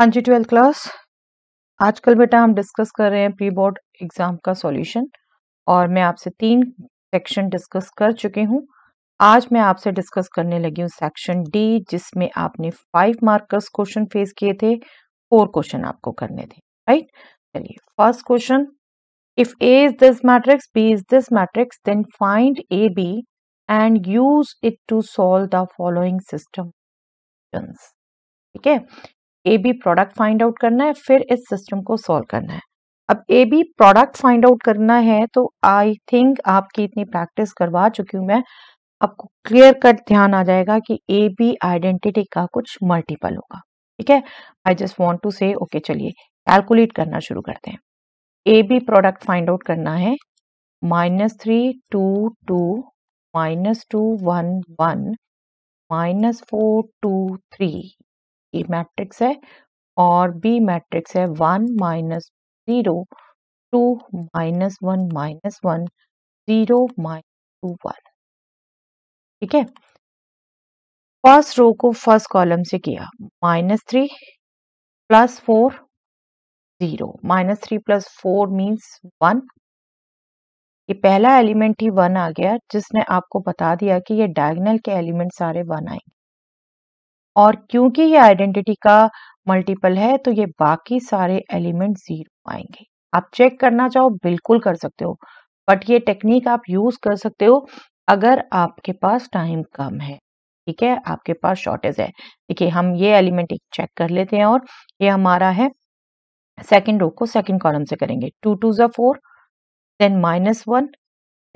हाँ जी twelfth class आजकल बेटा हम डिस्कस कर रहे हैं प्री बोर्ड एग्ज़ाम का सॉल्यूशन और मैं आपसे तीन सेक्शन डिस्कस कर चुकी हूँ आज मैं आपसे डिस्कस करने लगी हूँ सेक्शन डी जिसमें आपने फाइव मार्कर्स क्वेश्चन फेस किए थे फोर क्वेश्चन आपको करने थे राइट चलिए first question if A is this matrix B is this matrix then find A B and use it to solve the following system ठीक है A B product find out करना है फिर इस सिस्टम को सॉल्व करना है अब A B product find out करना है तो आई थिंक आपकी इतनी प्रैक्टिस करवा चुकी हूँ मैं आपको क्लियर कट ध्यान आ जाएगा कि ए बी आइडेंटिटी का कुछ मल्टीपल होगा ठीक है I just want to say okay चलिए कैलकुलेट करना शुरू करते हैं A B product find out करना है minus three two two minus two one one minus four two three A matrix है और बी मैट्रिक्स है one minus zero two minus one minus one zero minus two one ठीक है first row को first column से किया minus three plus four zero minus three plus four means one ये पहला एलिमेंट ही वन आ गया जिसने आपको बता दिया कि ये डायगनल के एलिमेंट सारे वन आएंगे और क्योंकि ये आइडेंटिटी का मल्टीपल है तो ये बाकी सारे एलिमेंट जीरो आएंगे आप चेक करना चाहो बिल्कुल कर सकते हो बट ये टेक्निक आप यूज कर सकते हो अगर आपके पास टाइम कम है ठीक है आपके पास शॉर्टेज है देखिए हम ये एलिमेंट एक चेक कर लेते हैं और ये हमारा है सेकेंड रो को सेकेंड कॉलम से करेंगे टू टू जो four then minus one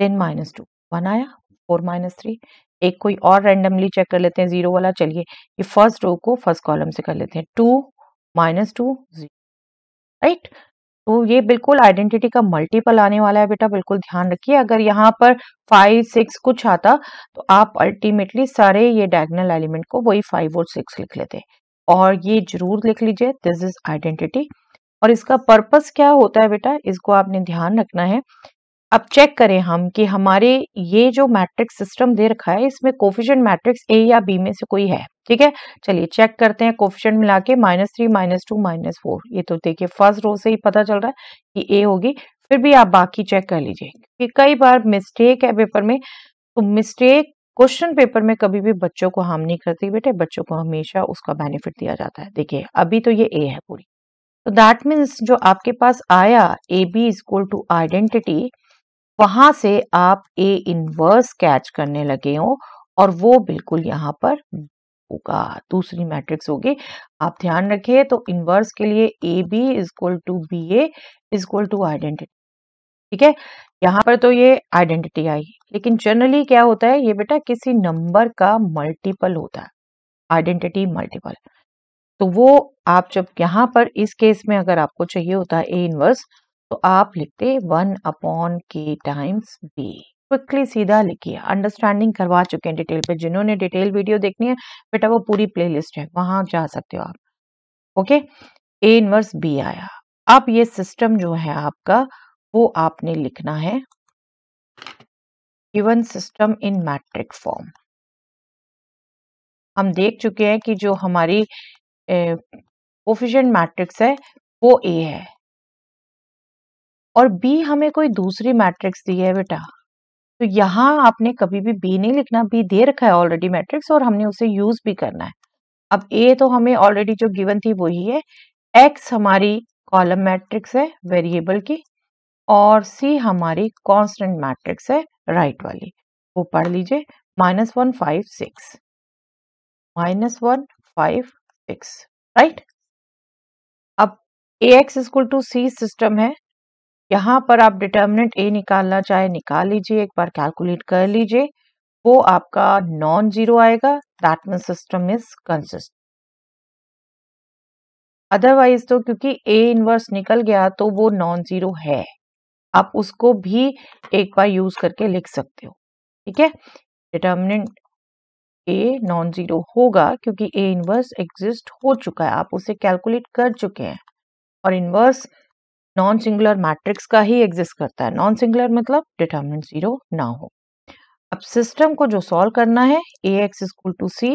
then minus two one आया फोर माइनस थ्री एक कोई और रैंडमली चेक कर लेते हैं जीरो वाला चलिए ये फर्स्ट रो को फर्स्ट कॉलम से कर लेते हैं two minus two zero right तो ये बिल्कुल आइडेंटिटी का मल्टीपल आने वाला है बेटा बिल्कुल ध्यान रखिए अगर यहाँ पर फाइव सिक्स कुछ आता तो आप अल्टीमेटली सारे ये डायगनल एलिमेंट को वही फाइव और सिक्स लिख लेते और ये जरूर लिख लीजिए दिस इज आइडेंटिटी और इसका पर्पस क्या होता है बेटा इसको आपने ध्यान रखना है अब चेक करें हम कि हमारे ये जो मैट्रिक्स सिस्टम दे रखा है इसमें कोफिशियंट मैट्रिक्स ए या बी में से कोई है ठीक है चलिए चेक करते हैं कोफिशियंट मिला के minus three minus two minus four ये तो देखिए फर्स्ट रो से ही पता चल रहा है कि ए होगी फिर भी आप बाकी चेक कर लीजिए क्योंकि कई बार मिस्टेक है पेपर में तो मिस्टेक क्वेश्चन पेपर में कभी भी बच्चों को हार्म नहीं करती बेटे बच्चों को हमेशा उसका बेनिफिट दिया जाता है देखिए अभी तो ये ए है पूरी तो दैट मीन्स जो आपके पास आया A B is equal to identity वहां से आप ए इनवर्स कैच करने लगे हो और वो बिल्कुल यहाँ पर होगा दूसरी मैट्रिक्स होगी आप ध्यान रखिए तो इनवर्स के लिए A B is equal to B A is equal to identity ठीक है यहाँ पर तो ये आइडेंटिटी आई लेकिन जनरली क्या होता है ये बेटा किसी नंबर का मल्टीपल होता है आइडेंटिटी मल्टीपल तो वो आप जब यहाँ पर इस केस में अगर आपको चाहिए होता है ए इनवर्स तो आप लिखते one upon k times B quickly सीधा लिखिए अंडरस्टैंडिंग करवा चुके हैं डिटेल पे जिन्होंने डिटेल वीडियो देखनी है बेटा वो पूरी प्लेलिस्ट है वहां जा सकते हो आप ओके ए इनवर्स बी आया अब ये सिस्टम जो है आपका वो आपने लिखना है even system in matrix form हम देख चुके हैं कि जो हमारी कोफिशिएंट मैट्रिक्स है वो ए है और बी हमें कोई दूसरी मैट्रिक्स दी है बेटा तो यहाँ आपने कभी भी बी नहीं लिखना बी दे रखा है ऑलरेडी मैट्रिक्स और हमने उसे यूज भी करना है अब ए तो हमें ऑलरेडी जो गिवन थी वही है एक्स हमारी कॉलम मैट्रिक्स है वेरिएबल की और सी हमारी कांस्टेंट मैट्रिक्स है राइट वाली वो पढ़ लीजिए minus one five six minus one five six right अब A X is equal to C system है यहाँ पर आप डिटर्मिनेंट ए निकालना चाहे निकाल लीजिए एक बार कैलकुलेट कर लीजिए वो आपका नॉन जीरो आएगा that mean system is consist otherwise तो क्योंकि ए इनवर्स निकल गया तो वो नॉन जीरो है आप उसको भी एक बार यूज करके लिख सकते हो ठीक है डिटर्मिनेंट ए नॉन जीरो होगा क्योंकि ए इनवर्स एग्जिस्ट हो चुका है आप उसे कैलकुलेट कर चुके हैं और इनवर्स नॉन सिंगुलर मैट्रिक्स का ही एग्जिस्ट करता है नॉन सिंगुलर मतलब डिटर्मिनेंट जीरो ना हो अब सिस्टम को जो सॉल्व करना है A X equal to C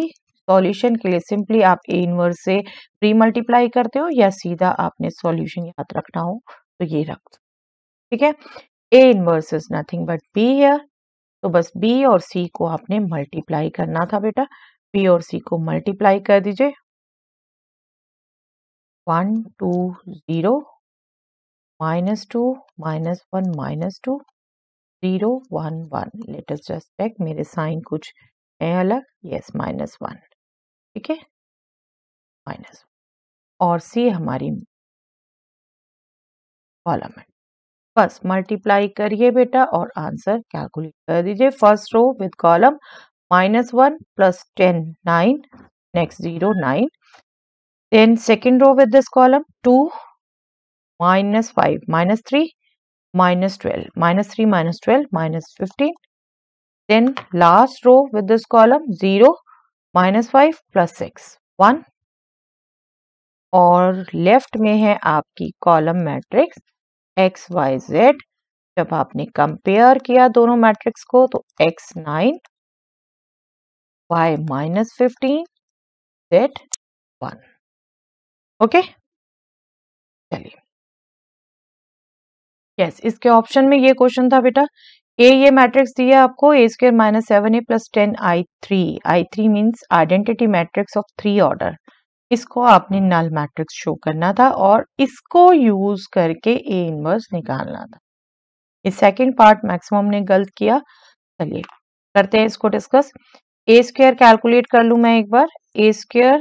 solution के लिए सिंपली आप ए इनवर्स से प्री मल्टीप्लाई करते हो या सीधा आपने सॉल्यूशन याद रखना हो तो ये रख ठीक है A inverse is nothing but B है तो बस बी और सी को आपने मल्टीप्लाई करना था बेटा बी और सी को मल्टीप्लाई कर दीजिए one two zero minus 2, minus 1, minus 2, 0, 1, 1. Let us just check मेरे साइन कुछ है अलग यस माइनस वन ठीक है माइनस और सी हमारी कॉलम है बस मल्टीप्लाई करिए बेटा और आंसर कैलकुलेट कर दीजिए first row with column minus one plus ten nine next zero nine then second row with this column two minus 5 minus 3 minus 12 minus 3 minus 12 minus 15 then last row with this column 0 minus 5 plus 6 1 और left में है आपकी column matrix X Y Z जब आपने compare किया दोनों matrix को तो X nine Y minus fifteen Z one okay चलिए यस yes, इसके ऑप्शन में ये क्वेश्चन था बेटा ए ये मैट्रिक्स दिया आपको A square minus seven A plus ten I three I three means identity matrix of three order इसको आपने नल मैट्रिक्स शो करना था और इसको यूज करके ए इनवर्स निकालना था इस सेकेंड पार्ट मैक्सिमम ने गलत किया चलिए करते हैं इसको डिस्कस ए स्क्वेयर कैलकुलेट कर लू मैं एक बार ए स्क्र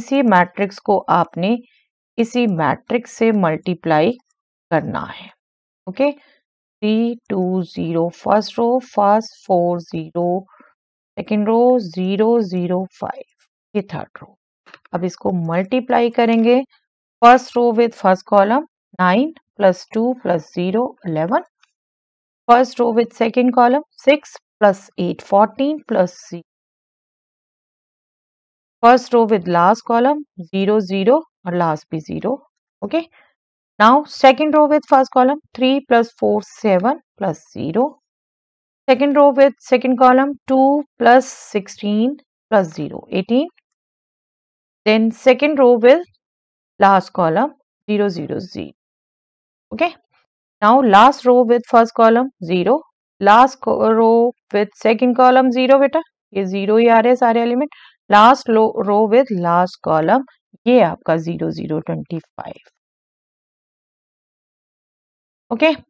इसी मैट्रिक्स को आपने इसी मैट्रिक्स से मल्टीप्लाई करना है okay three two zero first row first four zero second row zero zero five ये थर्ड रो अब इसको मल्टीप्लाई करेंगे first row with first column nine plus two plus zero eleven first row with second column six plus eight fourteen plus first row with last column zero zero और last भी zero okay okay? Now second row with first column 3 plus 4 7 plus 0. Second row with second column 2 plus 16 plus 0 18. Then second row with last column 0 0 0. Okay. Now last row with first column 0. Last row with second column 0 beta ये 0 ही आ रहे सारे element last row with last column ये आपका 0025 okay okay?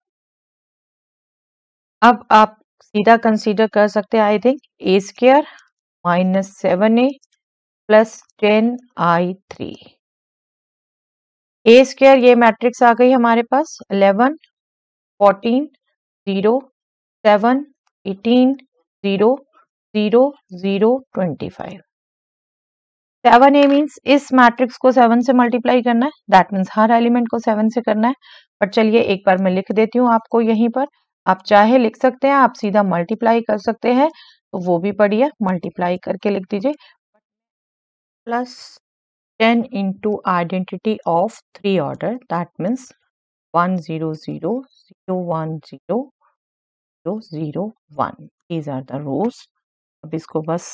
अब आप सीधा consider कर सकते हैं I think A square minus seven A plus ten I three A square ये मैट्रिक्स आ गई हमारे पास eleven fourteen zero seven eighteen zero zero zero twenty five seven A means इस मैट्रिक्स को सेवन से मल्टीप्लाई करना है दैट मीन्स हर एलिमेंट को सेवन से करना है बट चलिए एक बार मैं लिख देती हूँ आपको यहीं पर आप चाहे लिख सकते हैं आप सीधा मल्टीप्लाई कर सकते हैं तो वो भी पढ़िए मल्टीप्लाई करके लिख दीजिए plus ten into identity of three order that means one zero zero zero one zero zero zero one these are the rows अब इसको बस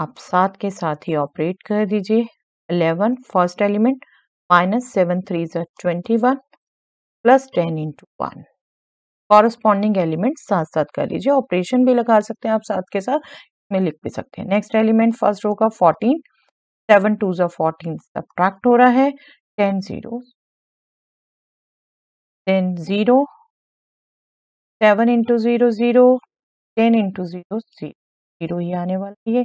आप सात के साथ ही ऑपरेट कर दीजिए eleven first element minus seven three जो twenty one plus ten into one corresponding element साथ साथ कर लीजिए ऑपरेशन भी लगा सकते हैं आप साथ के साथ में लिख भी सकते हैं नेक्स्ट एलिमेंट फर्स्ट रो का फोर्टीन सेवन टू जो फोर्टीन ट्रैक्ट हो रहा है ten zero ten zero seven into zero zero ten into zero zero ही आने वाली है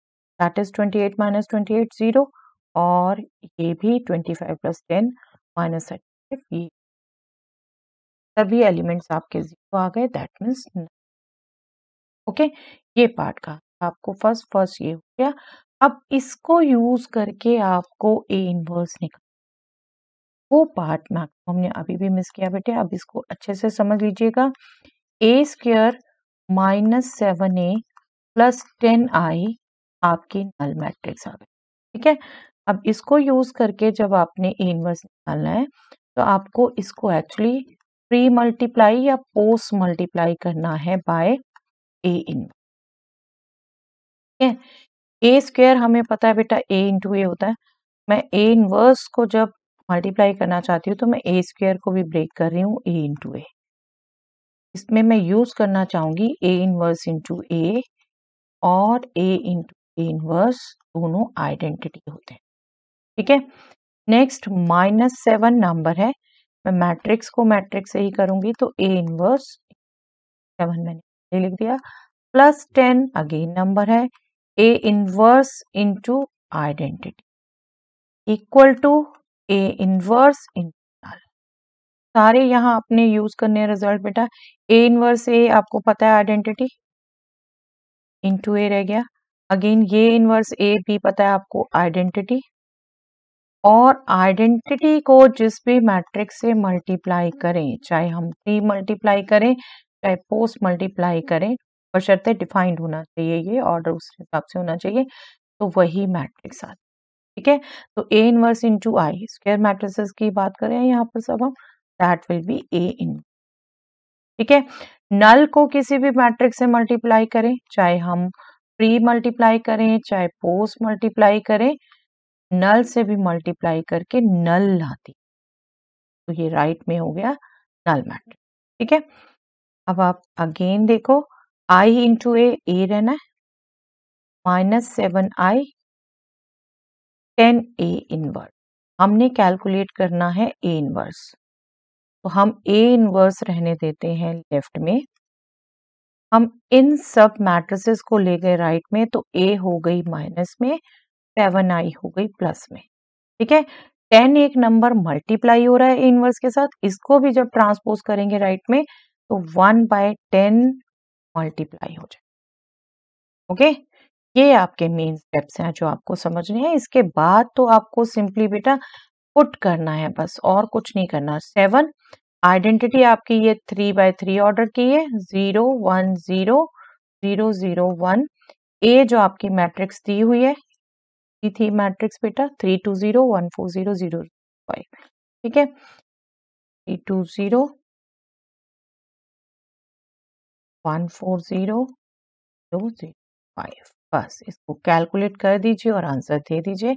that is 28 minus eight zero और ये भी 25 प्लस टेन माइनस थर्टी सभी एलिमेंट्स आपके जीरो आ गए दैट मीन्स ओके ये पार्ट का आपको फर्स्ट फर्स्ट ये हो गया अब इसको यूज करके आपको ए इनवर्स निकाल वो पार्ट मैक हमने अभी भी मिस किया बेटे अब इसको अच्छे से समझ लीजिएगा A square minus seven A plus ten I आपकी नल मैट्रिक्स आ गई ठीक है अब इसको यूज करके जब आपने ए इनवर्स निकालना है तो आपको इसको एक्चुअली प्री मल्टीप्लाई या पोस्ट मल्टीप्लाई करना है बाय ए इनवर्स ठीक है ए स्क्वेयर हमें पता है बेटा ए इंटू ए होता है मैं ए इनवर्स को जब मल्टीप्लाई करना चाहती हूँ तो मैं ए स्क्वेयर को भी ब्रेक कर रही हूँ ए इंटू ए इसमें मैं यूज करना चाहूंगी ए इनवर्स इंटू ए और ए इंटू इनवर्स दोनों आइडेंटिटी होते हैं ठीक है नेक्स्ट माइनस सेवन नंबर है मैं मैट्रिक्स को मैट्रिक्स से ही करूंगी तो ए इनवर्स सेवन मैंने लिख दिया प्लस टेन अगेन नंबर है A inverse into identity equal to A inverse into सारे यहाँ आपने यूज करने रिजल्ट बेटा ए इनवर्स ए आपको पता है आइडेंटिटी इंटू ए रह गया अगेन ये इनवर्स ए बी पता है आपको आइडेंटिटी और आइडेंटिटी को जिस भी मैट्रिक्स से मल्टीप्लाई करें चाहे हम प्री मल्टीप्लाई करें चाहे पोस्ट मल्टीप्लाई करें शर्तें डिफाइंड होना चाहिए ये ऑर्डर उस हिसाब से होना चाहिए तो वही मैट्रिक्स आता ठीक है तो A inverse into I square matrix की बात करें यहाँ पर सब हम that will be A in ठीक है नल को किसी भी मैट्रिक्स से मल्टीप्लाई करें चाहे हम प्री मल्टीप्लाई करें चाहे पोस्ट मल्टीप्लाई करें नल से भी मल्टीप्लाई करके नल लाती तो ये राइट में हो गया नल मैट्रिक्स ठीक है अब आप अगेन देखो आई इंटू ए ए रहना है minus seven I ten A inverse हमने कैलकुलेट करना है ए इनवर्स तो हम ए इनवर्स रहने देते हैं लेफ्ट में हम इन सब मैट्रिसेस को ले गए राइट में तो ए हो गई माइनस में सेवन आई हो गई प्लस में ठीक है टेन एक नंबर मल्टीप्लाई हो रहा है इनवर्स के साथ इसको भी जब ट्रांसपोज करेंगे राइट में तो वन बाय टेन मल्टीप्लाई हो जाए ओके ये आपके मेन स्टेप्स हैं जो आपको समझने हैं इसके बाद तो आपको सिंपली बेटा पुट करना है बस और कुछ नहीं करना सेवन आइडेंटिटी आपकी ये थ्री बाय थ्री ऑर्डर की है zero one zero zero zero one A जो आपकी मैट्रिक्स दी हुई है थी, थी मैट्रिक्स बेटा three two zero one four zero zero five ठीक है three two zero one four zero zero zero five बस इसको कैलकुलेट कर दीजिए और आंसर दे दीजिए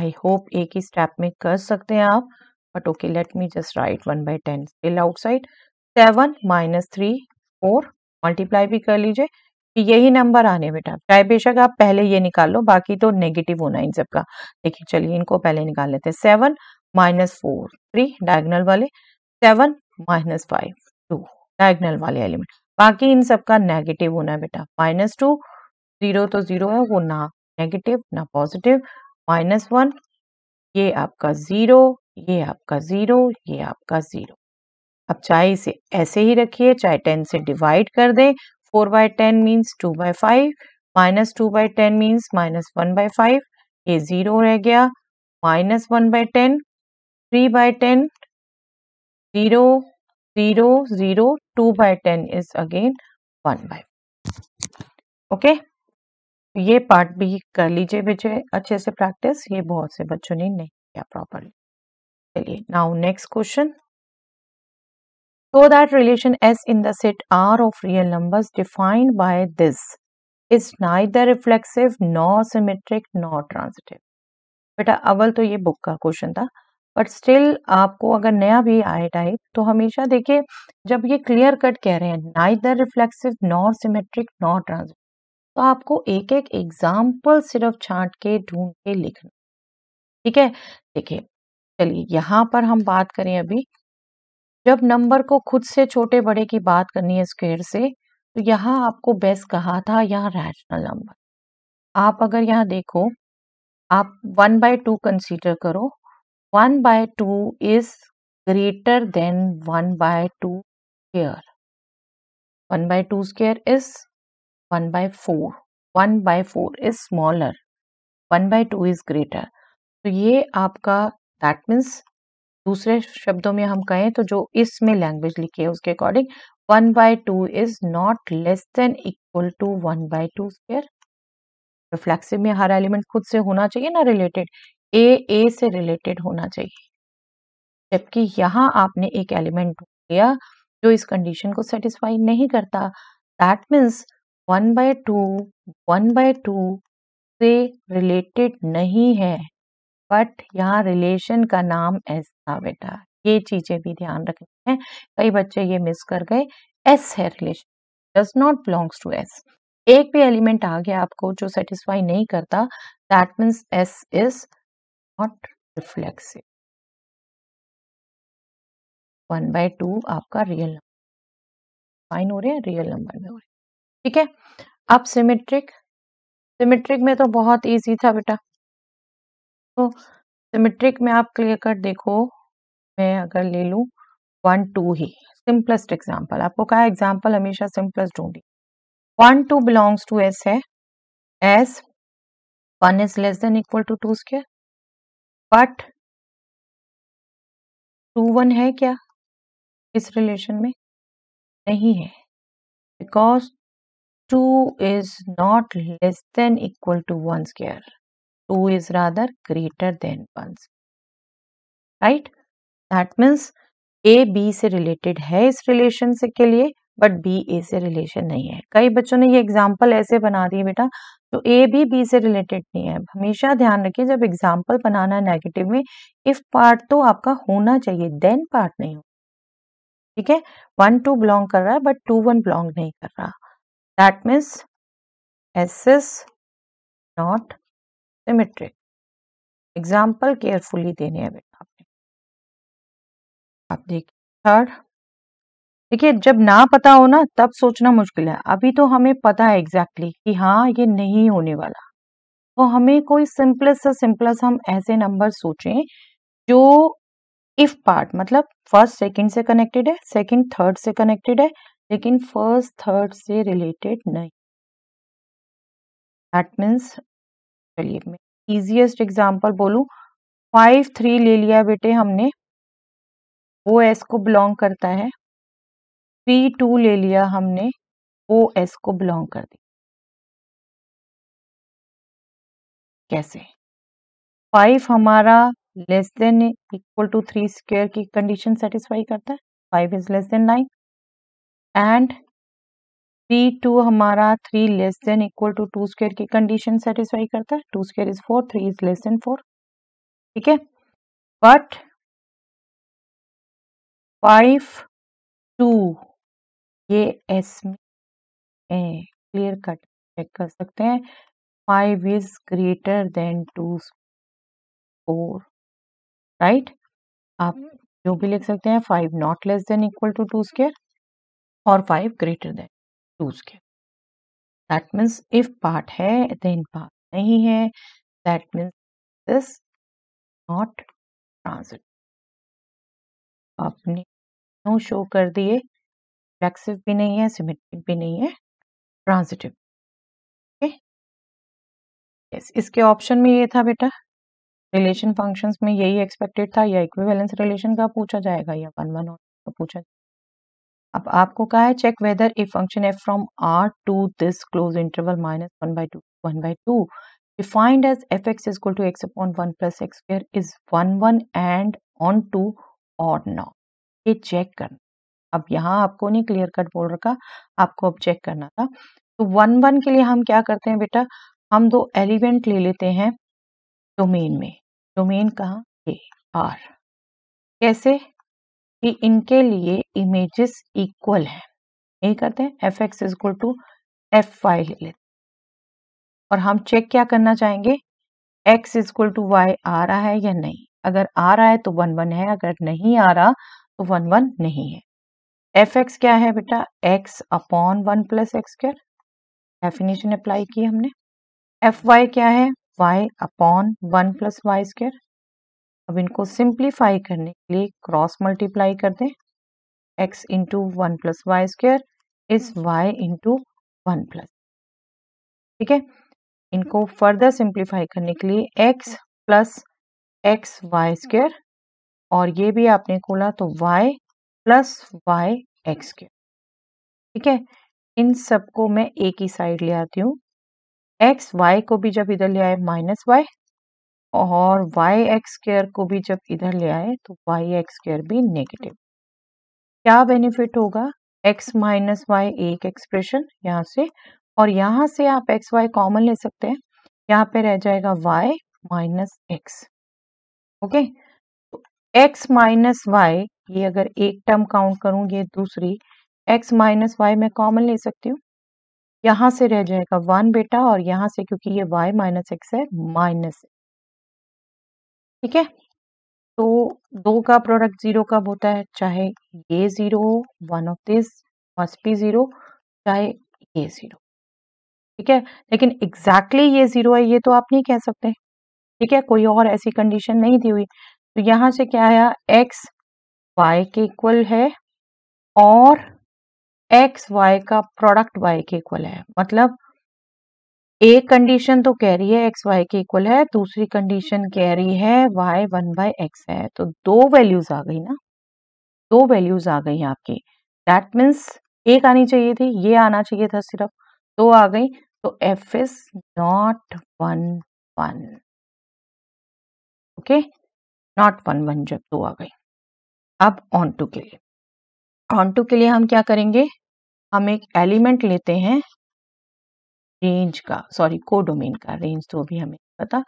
आई होप एक ही स्टेप में कर सकते हैं आप but okay let me just write 1 by 10 still outside 7 minus three four multiply भी कर लीजिए यही नंबर आने बेटा चाहे बेशक आप पहले ये निकाल लो बाकी तो नेगेटिव होना इन सबका देखिए चलिए इनको पहले निकाल लेते हैं seven minus four three diagonal वाले seven minus five two diagonal वाले एलिमेंट बाकी इन सबका नेगेटिव होना है बेटा माइनस टू जीरो तो जीरो है वो ना नेगेटिव ना पॉजिटिव माइनस वन ये आपका जीरो ये आपका ज़ीरो ये आपका ज़ीरो अब चाहे इसे ऐसे ही रखिए चाहे टेन से डिवाइड कर दें four by ten means two by five minus two by ten means minus one by five ये ज़ीरो रह गया minus one by ten three by ten zero zero zero two by ten is again one by okay ये part भी कर लीजिए बच्चे अच्छे से प्रैक्टिस ये बहुत से बच्चों ने नहीं किया प्रॉपरली चलिए now next question so that relation s in the set r of real numbers defined by this is neither reflexive nor symmetric nor transitive बेटा अव्वल तो ये बुक का क्वेश्चन था बट स्टिल आपको अगर नया भी आए टाइप तो हमेशा देखिए जब ये क्लियर कट कह रहे हैं neither reflexive nor symmetric nor transitive तो आपको एक एक एग्जाम्पल सिर्फ छांट के ढूंढ के लिखना ठीक है देखिए चलिए यहाँ पर हम बात करें अभी जब नंबर को खुद से छोटे बड़े की बात करनी है स्क्वेयर से तो यहाँ आपको बेस कहा था यहाँ रैशनल नंबर आप अगर यहाँ देखो आप वन बाय टू कंसिडर करो one by two is greater than one by two square one by two square is one by four one by four is smaller one by two is greater तो ये आपका that means दूसरे शब्दों में हम कहें तो जो इसमें लैंग्वेज लिखी है उसके according one by two is not less than equal to one by two square reflexive में हर एलिमेंट खुद से होना चाहिए ना रिलेटेड ए ए से रिलेटेड होना चाहिए जबकि यहाँ आपने एक एलिमेंट लिया जो इस कंडीशन को सेटिस्फाई नहीं करता that means one by two one by two से रिलेटेड नहीं है बट यहाँ रिलेशन का नाम एस था बेटा ये चीजें भी ध्यान रखनी है कई बच्चे ये मिस कर गए एस है relation does not belongs to S एक भी एलिमेंट आ गया आपको जो सेटिस्फाई नहीं करता that means S is not reflexive one by two आपका रियल नंबर फाइन हो रहे हैं रियल नंबर में हो रहे हैं ठीक है अब सिमेट्रिक सिमेट्रिक में तो बहुत इजी था बेटा तो सिमेट्रिक में आप क्लियर कट देखो मैं अगर ले लूँ वन टू ही सिंपलेस्ट एग्जाम्पल आपको कहा एग्जाम्पल हमेशा सिंपलेस्ट ढूंढी one two belongs to S है S one is less than equal to two square but two one है क्या इस रिलेशन में नहीं है because two is not less than equal to one square two is rather greater than 1 right that means A B से related है इस relation से के लिए बट बी ए से रिलेशन नहीं है कई बच्चों ने ये एग्जाम्पल ऐसे बना दिए बेटा तो ए भी बी से रिलेटेड नहीं है हमेशा ध्यान रखिए जब एग्जाम्पल बनाना है नेगेटिव में इफ पार्ट तो आपका होना चाहिए देन पार्ट नहीं हो ठीक है वन टू बिलोंग कर रहा है बट टू वन बिलोंग नहीं कर रहा that means S is not symmetric example carefully देने हैं बेटा आपने आप देखिए थर्ड देखिए जब ना पता हो ना तब सोचना मुश्किल है अभी तो हमें पता है एग्जैक्टली exactly कि हाँ ये नहीं होने वाला तो हमें कोई सिंपलेस्ट से सिंपलेस्ट हम ऐसे नंबर सोचें जो इफ पार्ट मतलब फर्स्ट सेकंड से कनेक्टेड है सेकंड थर्ड से कनेक्टेड है लेकिन फर्स्ट थर्ड से रिलेटेड नहीं दैट मीन्स चलिए मैं ईजिएस्ट एग्जाम्पल बोलूँ फाइव थ्री ले लिया बेटे हमने ओ एस को बिलोंग करता है थ्री टू ले लिया हमने ओ एस को बिलोंग कर दिया कैसे फाइव हमारा less than equal to three square की कंडीशन सेटिस्फाई करता है five is less than nine and P two हमारा three less than equal to two square की कंडीशन सेटिस्फाई करता है two square is four three is less than four ठीक है but five two ये S में है क्लियर कट चेक कर सकते हैं five is greater than two four right आप हम्म। जो भी लिख सकते हैं five not less than equal to two square और फाइव ग्रेटर देन चूज किया दैट मीन्स इफ पार्ट है देन पार्ट नहीं है that means this not transit आपने नो शो कर दिए फ्लेक्सिव भी नहीं है सिमेट्रिक भी नहीं है ट्रांसिटिव यस इसके ऑप्शन में ये था बेटा रिलेशन फंक्शंस में यही एक्सपेक्टेड था या इक्विवेलेंस रिलेशन का पूछा जाएगा या वन वन का पूछा जाएगा अब आपको कहा है check whether a function F from R to this close interval minus one by two one by two defined as F X is two X upon one plus X square is one one and onto और not ये check करना अब यहाँ आपको नहीं clear cut बोल रखा आपको अब चेक करना था तो वन वन के लिए हम क्या करते हैं बेटा हम दो एलिमेंट ले लेते हैं डोमेन में डोमेन कहाँ ए आर कैसे कि इनके लिए इमेजेस इक्वल है यही कहते हैं F X is equal to F Y ले लेते और हम चेक क्या करना चाहेंगे X is equal to Y आ रहा है या नहीं अगर आ रहा है तो वन वन है अगर नहीं आ रहा तो वन वन नहीं है एफ एक्स क्या है बेटा X upon one plus X square definition apply की हमने एफ वाई क्या है Y upon one plus Y square अब इनको सिंप्लीफाई करने के लिए क्रॉस मल्टीप्लाई कर दें X into one plus Y square is Y into one plus ठीक है इनको फर्दर सिंप्लीफाई करने के लिए X plus X Y square और ये भी आपने खोला तो Y plus Y X square ठीक है इन सबको मैं एक ही साइड ले आती हूँ एक्स वाई को भी जब इधर ले आए माइनस वाई और वाई एक्स स्क्र को भी जब इधर ले आए तो वाई एक्स स्क्र भी नेगेटिव क्या बेनिफिट होगा एक्स माइनस वाई एक एक्सप्रेशन यहाँ से और यहाँ से आप एक्स वाई कॉमन ले सकते हैं यहाँ पे रह जाएगा Y minus X okay X minus Y ये अगर एक टर्म काउंट करूँ ये दूसरी एक्स माइनस वाई मैं कॉमन ले सकती हूँ यहाँ से रह जाएगा वन बेटा और यहाँ से क्योंकि ये वाई माइनस एक्स है माइनस ठीक है तो दो का प्रोडक्ट जीरो कब होता है चाहे ये जीरो हो one of this must be zero चाहे ये जीरो ठीक है लेकिन एग्जैक्टली exactly ये जीरो है ये तो आप नहीं कह सकते ठीक है कोई और ऐसी कंडीशन नहीं दी हुई तो यहां से क्या आया एक्स वाई के इक्वल है और एक्स वाई का प्रोडक्ट वाई के इक्वल है मतलब एक कंडीशन तो कह रही है एक्स वाई के इक्वल है दूसरी कंडीशन कह रही है वाई वन बाई एक्स है तो दो वैल्यूज आ गई ना दो वैल्यूज आ गई आपकी दैट मीन्स एक आनी चाहिए थी ये आना चाहिए था सिर्फ दो आ गई तो F is not one one okay not one one जब दो आ गई अब ऑन टू के लिए ऑन टू के लिए हम क्या करेंगे हम एक एलिमेंट लेते हैं रेंज का सॉरी कोडोमेन का रेंज तो भी हमें पता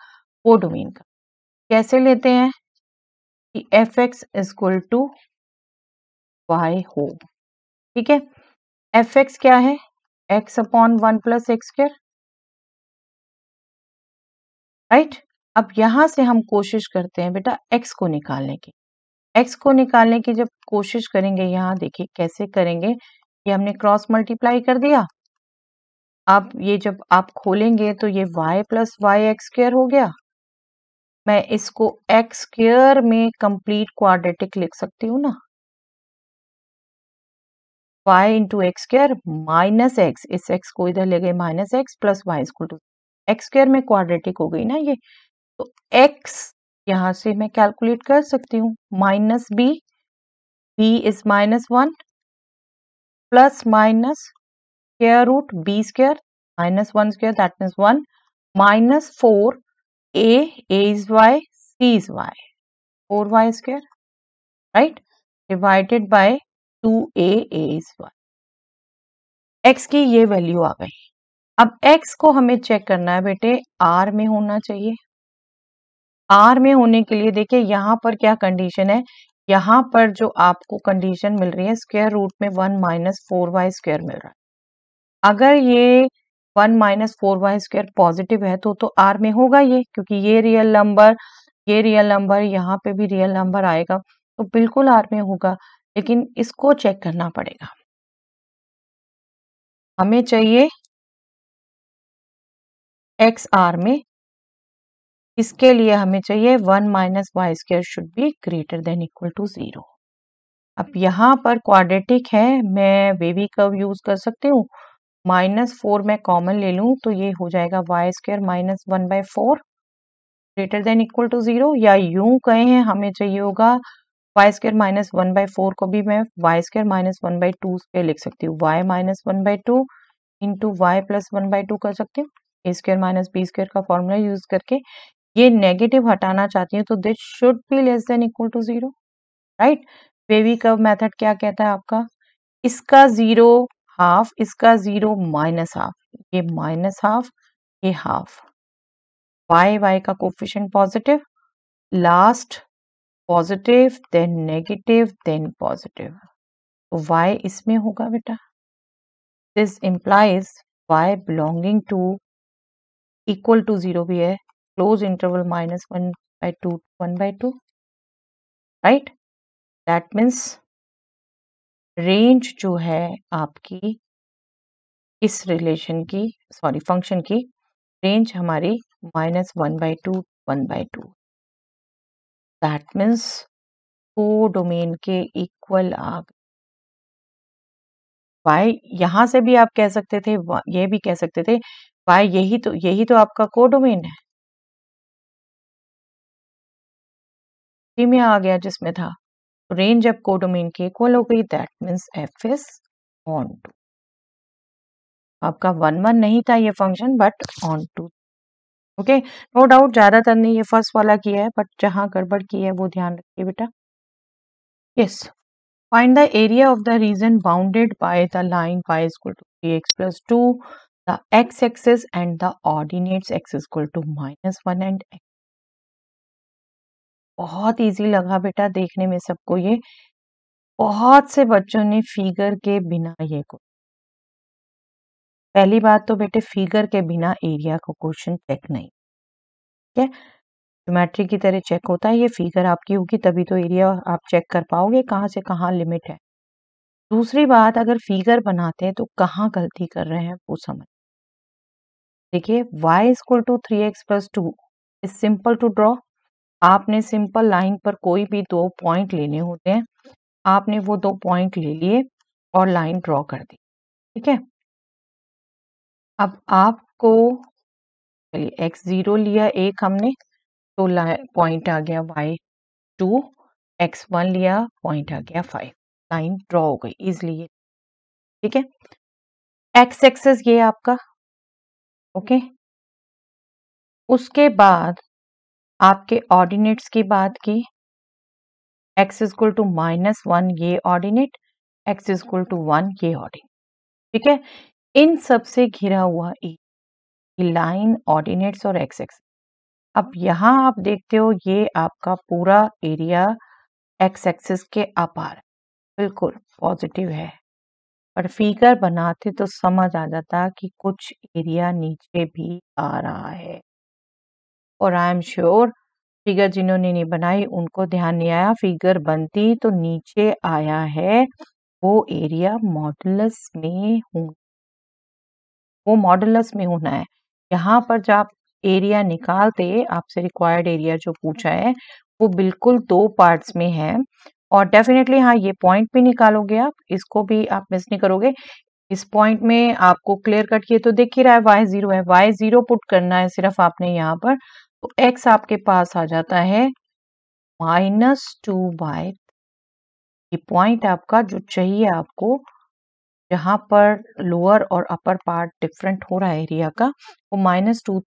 कोडोमेन का कैसे लेते हैं कि F X equal to Y हो ठीक है एफ एक्स क्या है X upon one plus X right अब यहां से हम कोशिश करते हैं बेटा एक्स को निकालने की एक्स को निकालने की जब कोशिश करेंगे यहाँ देखिए कैसे करेंगे ये हमने क्रॉस मल्टीप्लाई कर दिया आप ये जब आप खोलेंगे तो ये y plus Y X square हो गया मैं इसको एक्स स्क्र में कंप्लीट क्वाड्रेटिक लिख सकती हूँ ना y into X square minus X इस एक्स को इधर ले गए minus X plus Y square to X square में क्वाड्रेटिक हो गई ना ये तो x यहाँ से मैं कैलकुलेट कर सकती हूँ minus B B is minus one plus minus square root b square minus 1 square that means 1 minus 4 a a is y c is y 4y square right divided by 2a a is y x की ये value आ गई अब x को हमें check करना है बेटे r में होना चाहिए r में होने के लिए देखिए यहाँ पर क्या कंडीशन है यहाँ पर जो आपको कंडीशन मिल रही है स्क्वायर रूट में one minus four Y square मिल रहा है अगर ये one minus four Y square positive है तो तो आर में होगा ये क्योंकि ये रियल नंबर ये रियल नंबर यहाँ पे भी रियल नंबर आएगा तो बिल्कुल आर में होगा लेकिन इसको चेक करना पड़ेगा हमें चाहिए एक्स आर में इसके लिए हमें चाहिए one minus Y square should be greater than equal to zero अब यहाँ पर क्वाड्रेटिक है मैं वेवी कर्व यूज कर सकती हूँ माइनस फोर मैं कॉमन ले लूं तो ये हो जाएगा Y square minus one by four greater than equal to zero या यूं कहें हमें चाहिए होगा Y square minus one by four को भी मैं Y square minus one by two पे लिख सकती हूँ Y minus one by two into Y plus one by two कर सकती हूँ A square minus B square का फॉर्मूला यूज करके ये नेगेटिव हटाना चाहती हूँ तो this should be less than equal to zero right wavy curve method क्या कहता है आपका इसका ज़ीरो हाफ इसका जीरो माइनस हाफ ये माइनस हाफ ये हाफ वाई वाई का coefficient positive last positive then negative then positive तो वाई इसमें होगा बेटा this implies Y belonging to equal to zero भी है close interval minus one by two one by two right that means range जो है आपकी इस रिलेशन की सॉरी फंक्शन की रेंज हमारी minus one by two one by two that means को डोमेन के इक्वल आ गए वाई यहां से भी आप कह सकते थे ये भी कह सकते थे वाई यही तो यही तो आपका को डोमेन है में आ गया जिसमें था range of codomain के इक्वल हो गई that means F is onto आपका वन वन नहीं था ये function but onto okay no doubt ज्यादातर ने ये फर्स्ट वाला किया है बट जहां गड़बड़ की है वो ध्यान रखिए बेटा yes find the area of the region bounded by the line y is to three X plus two the X axis and the ordinates X is equal to minus 1 and x बहुत easy लगा बेटा देखने में सबको ये बहुत से बच्चों ने फिगर के बिना ये को पहली बात तो बेटे फिगर के बिना एरिया को क्वेश्चन चेक नहीं ठीक है ज्योमेट्री की तरह चेक होता है ये फिगर आपकी होगी तभी तो एरिया आप चेक कर पाओगे कहाँ से कहाँ लिमिट है दूसरी बात अगर फिगर बनाते हैं तो कहाँ गलती कर रहे हैं वो समझ देखिए y is equal to three X plus two is simple to draw आपने सिंपल लाइन पर कोई भी दो पॉइंट लेने होते हैं आपने वो दो पॉइंट ले लिए और लाइन ड्रॉ कर दी ठीक है अब आपको चलिए एक्स जीरो लिया एक हमने तो पॉइंट आ गया वाई टू एक्स वन लिया पॉइंट आ गया फाइव लाइन ड्रॉ हो गई इजली ठीक है एक्स एक्सेस ये आपका ओके उसके बाद आपके ऑर्डिनेट्स की बात की X is equal to minus one ये ordinate X is equal to one ये ऑर्डिनेट ठीक है इन सब से घिरा हुआ ए लाइन ऑर्डिनेट्स और एक्स एक्स अब यहां आप देखते हो ये आपका पूरा एरिया एक्स एक्सिस के अपार बिल्कुल पॉजिटिव है पर फिगर बनाते तो समझ आ जाता कि कुछ एरिया नीचे भी आ रहा है और आई एम श्योर फिगर जिन्होंने नहीं बनाई उनको ध्यान नहीं आया फिगर बनती तो नीचे आया है वो एरिया मॉडलस में हूँ वो मॉडलस में होना है यहाँ पर जब आप एरिया निकालते आपसे रिक्वायर्ड एरिया जो पूछा है वो बिल्कुल दो पार्ट्स में है और डेफिनेटली हाँ ये पॉइंट भी निकालोगे आप इसको भी आप मिस नहीं करोगे इस पॉइंट में आपको क्लियर कट किए तो देख ही रहा है वाई जीरो है वाई जीरो पुट करना है सिर्फ आपने यहाँ पर तो x आपके पास आ जाता है माइनस टू बाय ये पॉइंट आपका जो चाहिए आपको जहां पर लोअर और अपर पार्ट डिफरेंट हो रहा है एरिया का वो minus two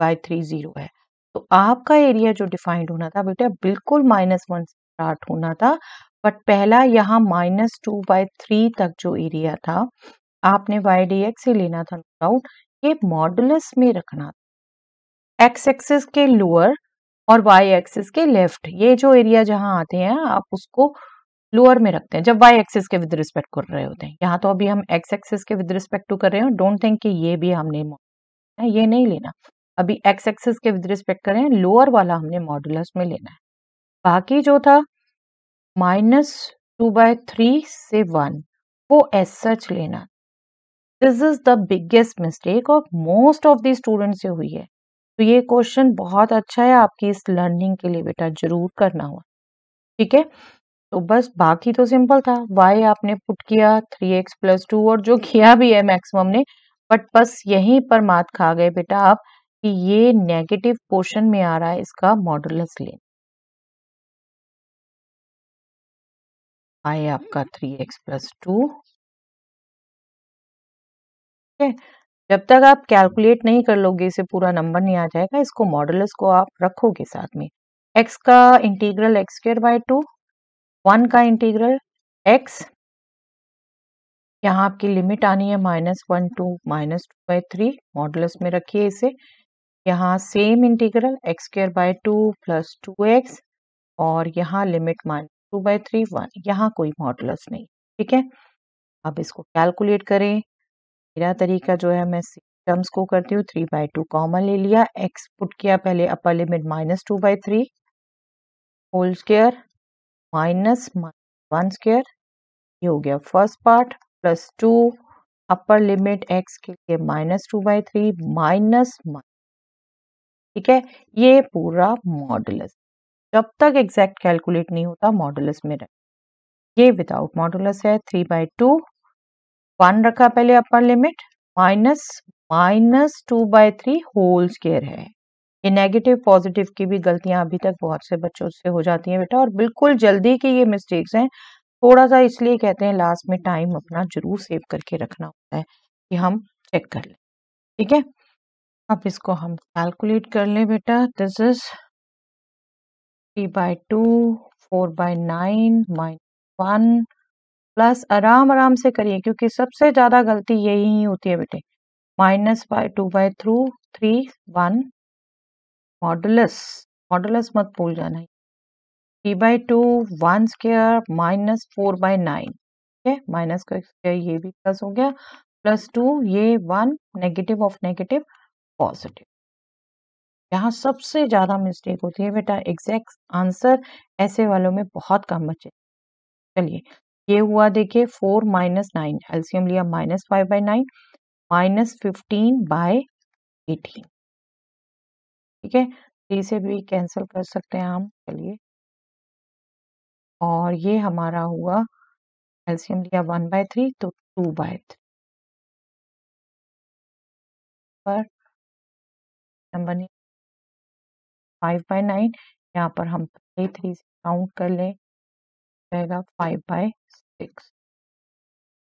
by three zero है तो आपका एरिया जो डिफाइंड होना था बेटा बिल्कुल माइनस वन से स्टार्ट होना था बट पहला यहाँ माइनस टू बाय थ्री तक जो एरिया था आपने वाई डी एक्स ही लेना था नो डाउट ये मॉडुलस में रखना था एक्स एक्सिस के लोअर और वाई एक्सिस के लेफ्ट ये जो एरिया जहां आते हैं आप उसको लोअर में रखते हैं जब वाई एक्सिस के विद रिस्पेक्ट कर रहे होते हैं यहाँ तो अभी हम एक्स एक्सिस के विद रिस्पेक्ट टू कर रहे हैं डोंट थिंक कि ये भी हमने ये नहीं लेना अभी एक्स एक्सिस के विद रिस्पेक्ट करें लोअर वाला हमने मॉडुलस में लेना है बाकी जो था माइनस टू बाय थ्री से वन वो एस सच लेना this is the biggest mistake of most of the students से हुई है तो ये क्वेश्चन बहुत अच्छा है आपकी इस लर्निंग के लिए बेटा जरूर करना हुआ ठीक है तो बस बाकी तो सिंपल था वाई आपने पुट किया थ्री एक्स प्लस टू और जो किया भी है मैक्सिमम ने बट बस यहीं पर मात खा गए बेटा आप कि ये नेगेटिव पोर्शन में आ रहा है इसका मॉडुलस लेन आए आपका थ्री एक्स प्लस टू ठीक है जब तक आप कैलकुलेट नहीं कर लोगे इसे पूरा नंबर नहीं आ जाएगा इसको मॉडल को आप रखोगे साथ में एक्स का integral x square by two one का इंटीग्रल एक्स यहाँ आपकी लिमिट आनी है minus one two minus two by three model में रखिए इसे यहाँ same integral x square by two plus two x और यहाँ limit minus two by three one यहाँ कोई मॉडल नहीं ठीक है अब इसको कैलकुलेट करें मेरा तरीका जो है मैं टर्म्स को करती हूँ थ्री बाई टू कॉमन ले लिया एक्स पुट किया पहले upper limit minus two by three whole square minus one square ये हो गया first part plus two upper limit x के लिए minus two by three minus ठीक है ये पूरा मॉडुलस जब तक एग्जैक्ट कैलकुलेट नहीं होता मॉडुलस में रह ये विदाउट मॉडुलस है थ्री बाई टू वन रखा पहले upper limit minus minus two by three whole square है ये नेगेटिव पॉजिटिव की भी गलतियां अभी तक बहुत से बच्चों से हो जाती हैं बेटा और बिल्कुल जल्दी की ये मिस्टेक्स हैं थोड़ा सा इसलिए कहते हैं लास्ट में टाइम अपना जरूर सेव करके रखना होता है कि हम चेक कर लें ठीक है अब इसको हम कैलकुलेट कर लें बेटा this is three by two four by nine minus one plus आराम आराम से करिए क्योंकि सबसे ज़्यादा गलती यही ही होती है बेटे minus by two by through three one modulus modulus मत भूल जाना three by two one square minus four by nine ठीक है माइनस का स्केयर ये भी प्लस हो गया प्लस टू ये one negative of negative positive यहाँ सबसे ज़्यादा मिस्टेक होती है बेटा एग्जैक्ट आंसर ऐसे वालों में बहुत कम बचे चलिए ये हुआ देखिए फोर माइनस नाइन एल्सियम लिया minus five by nine minus fifteen by eighteen ठीक है थ्री तो से भी कैंसिल कर सकते हैं हम चलिए और ये हमारा हुआ एल्सियम लिया वन बाय थ्री तो टू बाय थ्री पर नंबर फाइव बाय नाइन यहाँ पर हम थ्री से काउंट कर लें जाएगा फाइव बाई सिक्स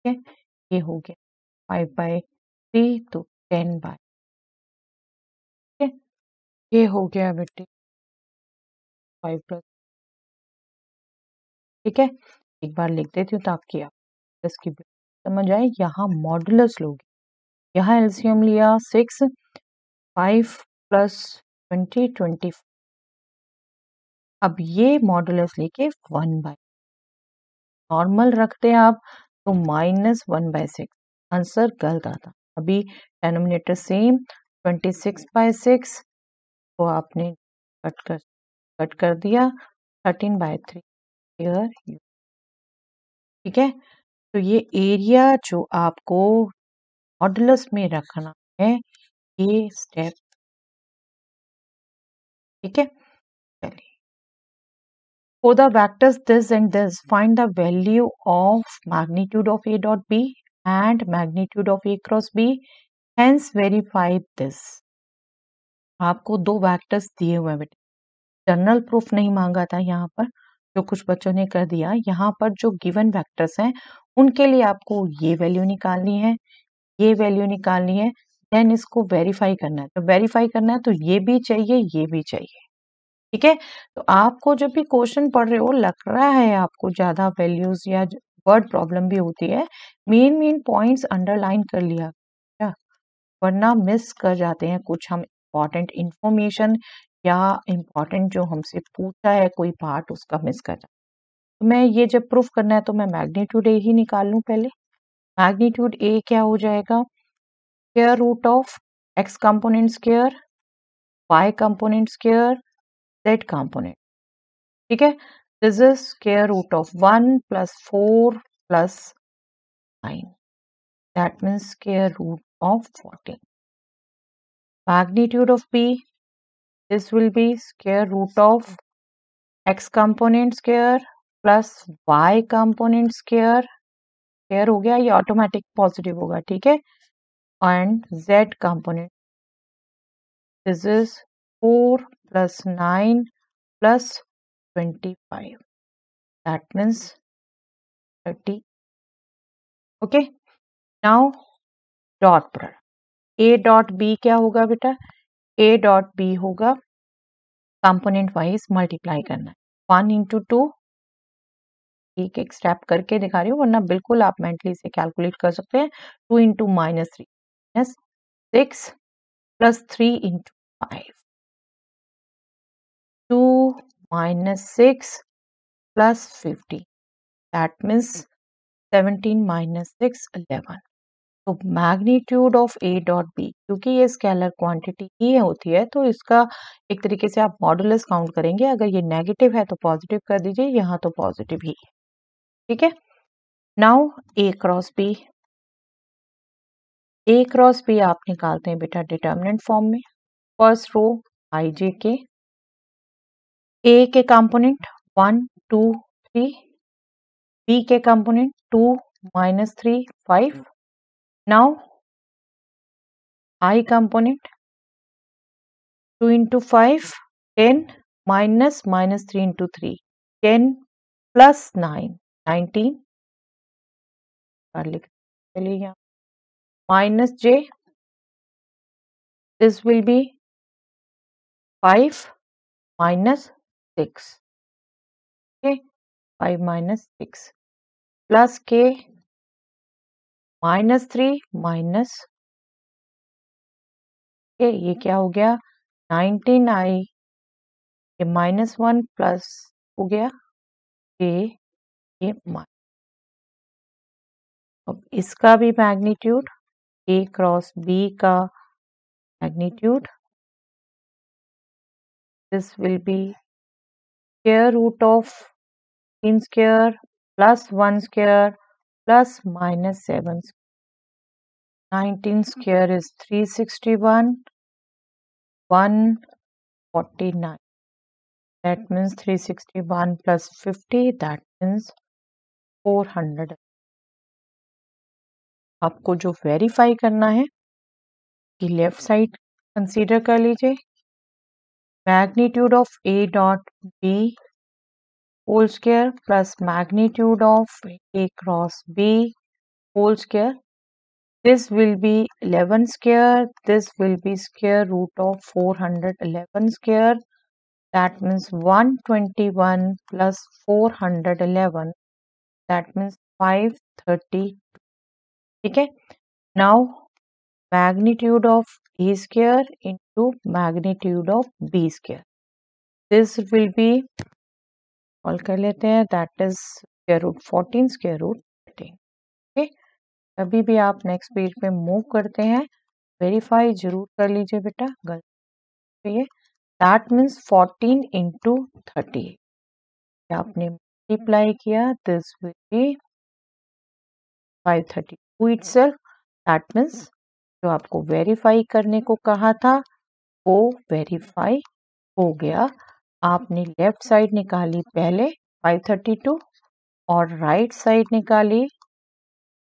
ठीक है ये हो गया फाइव बाई थ्री तो टेन बाय ठीक है ये हो गया बेटे फाइव प्लस ठीक है एक बार लिख देती हूँ ताकि आप प्लस की समझ आए यहाँ मॉडुलस लोगे यहाँ एल्सियम लिया six five plus twenty twenty अब ये मॉडुलस लेके वन बाय नॉर्मल रखते हैं आप तो minus one by six answer गलत आता अभी denominator same twenty six by six को तो आपने कट कर कट कर दिया थर्टीन बाय थ्री यू ठीक है तो ये एरिया जो आपको मॉडलस में रखना है ये स्टेप ठीक है For the vectors this and this, find the value of magnitude of A dot B and magnitude of A cross B. Hence verify this. आपको दो वैक्टर्स दिए हुए बेटे जनरल प्रूफ नहीं मांगा था यहाँ पर जो कुछ बच्चों ने कर दिया यहाँ पर जो गिवन वैक्टर्स हैं उनके लिए आपको ये वैल्यू निकालनी है ये वैल्यू निकालनी है देन इसको वेरीफाई करना है तो वेरीफाई करना है तो ये भी चाहिए ये भी चाहिए ठीक है तो आपको जब भी क्वेश्चन पढ़ रहे हो लग रहा है आपको ज्यादा वैल्यूज या वर्ड प्रॉब्लम भी होती है मेन मेन पॉइंट्स अंडरलाइन कर लिया वरना मिस कर जाते हैं कुछ हम इम्पॉर्टेंट इंफॉर्मेशन या इम्पॉर्टेंट जो हमसे पूछा है कोई पार्ट उसका मिस कर जाते तो मैं ये जब प्रूफ करना है तो मैं मैग्नीट्यूड ए ही निकाल लूँ पहले मैग्नीट्यूड ए क्या हो जाएगा square root of x component square y component square z component ठीक है this is square root of one plus four plus nine that means square root of fourteen magnitude of p this will be square root of x component square plus y component square square हो गया ये automatic positive होगा ठीक है and z component this is 4 plus 9 plus 25 that means 30 okay now dot product a dot b क्या होगा बेटा a dot b होगा कंपोनेंट वाइज मल्टीप्लाई करना है वन इंटू टू एक एक स्टेप करके दिखा रही हूँ वरना बिल्कुल आप मेंटली से कैलकुलेट कर सकते हैं two into minus three minus six plus three into five minus 6 plus 50 that means 17 minus 6 11 तो magnitude of a dot b क्योंकि ये स्केलर क्वांटिटी ही होती है तो इसका एक तरीके से आप मॉडुलस काउंट करेंगे अगर ये नेगेटिव है तो पॉजिटिव कर दीजिए यहाँ तो पॉजिटिव ही है ठीक है now a cross b a cross b आप निकालते हैं बेटा डिटर्मिनेंट फॉर्म में first row i j k a के component one two three b के component two minus three five now i component two into five ten minus minus three into three ten plus nine nineteen लिख चलिए minus j this will be five minus six okay five minus six plus k minus three minus ये क्या हो गया nineteen I ये minus one plus हो गया के ये अब इसका भी मैग्नीट्यूड ए क्रॉस बी का magnitude this will be square root of in square plus 1 square plus minus 7 square. 19 square is 361 149 that means 361 plus 50 that means 400 आपको जो वेरीफाई करना है कि लेफ्ट साइड कंसीडर कर लीजिए magnitude of A dot B whole square plus magnitude of A cross B whole square. This will be 11 square. This will be square root of 411 square. That means 121 plus 411. That means 532. Okay. Now, magnitude of e square into magnitude of b square this will be all कर लेते हैं that is square root fourteen square root thirteen okay कभी भी आप next page पे move करते हैं verify जरूर कर लीजिए बेटा गलत चाहिए that means fourteen into thirty आपने मल्टीप्लाई किया this will be five thirty two itself that means जो आपको वेरीफाई करने को कहा था वो वेरीफाई हो गया आपने लेफ्ट साइड निकाली पहले 532 और राइट साइड निकाली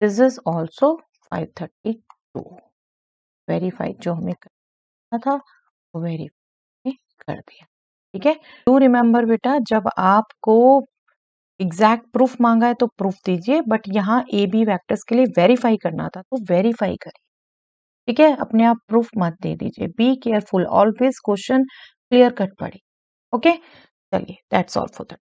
दिस इज ऑल्सो 532 वेरीफाई जो हमें करना था वो वेरीफाई कर दिया ठीक है टू रिमेम्बर बेटा जब आपको एग्जैक्ट प्रूफ मांगा है तो प्रूफ दीजिए बट यहाँ ए बी वैक्टर्स के लिए वेरीफाई करना था तो वेरीफाई करिए ठीक है अपने आप प्रूफ मत दे दीजिए be careful always question clear cut पड़े ओके चलिए दैट्स ऑल फॉर द